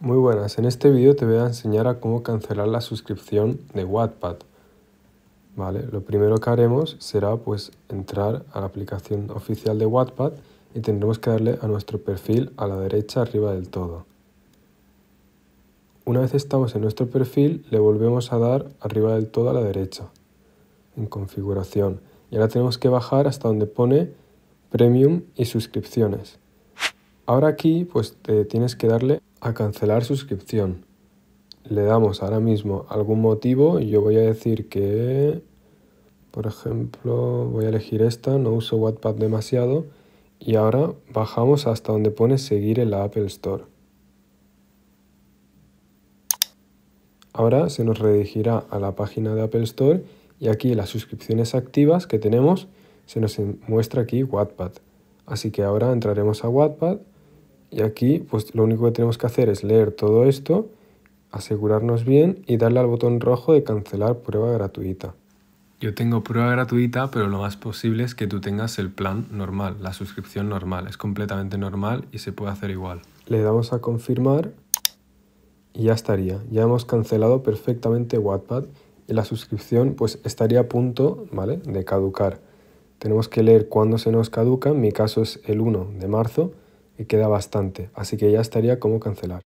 Muy buenas, en este vídeo te voy a enseñar a cómo cancelar la suscripción de Wattpad. Vale, lo primero que haremos será pues entrar a la aplicación oficial de Wattpad y tendremos que darle a nuestro perfil a la derecha arriba del todo. Una vez estamos en nuestro perfil, le volvemos a dar arriba del todo a la derecha, en configuración. Y ahora tenemos que bajar hasta donde pone Premium y suscripciones. Ahora aquí pues te tienes que darle a cancelar suscripción. Le damos ahora mismo algún motivo y yo voy a decir que, por ejemplo, voy a elegir esta, no uso Wattpad demasiado y ahora bajamos hasta donde pone seguir en la Apple Store. Ahora se nos redirigirá a la página de Apple Store y aquí las suscripciones activas que tenemos se nos muestra aquí Wattpad. Así que ahora entraremos a Wattpad y aquí pues lo único que tenemos que hacer es leer todo esto, asegurarnos bien y darle al botón rojo de cancelar prueba gratuita. Yo tengo prueba gratuita, pero lo más posible es que tú tengas el plan normal, la suscripción normal. Es completamente normal y se puede hacer igual. Le damos a confirmar y ya estaría. Ya hemos cancelado perfectamente Wattpad y la suscripción pues estaría a punto, ¿vale?, de caducar. Tenemos que leer cuándo se nos caduca, en mi caso es el 1 de marzo, y queda bastante, así que ya estaría como cancelar.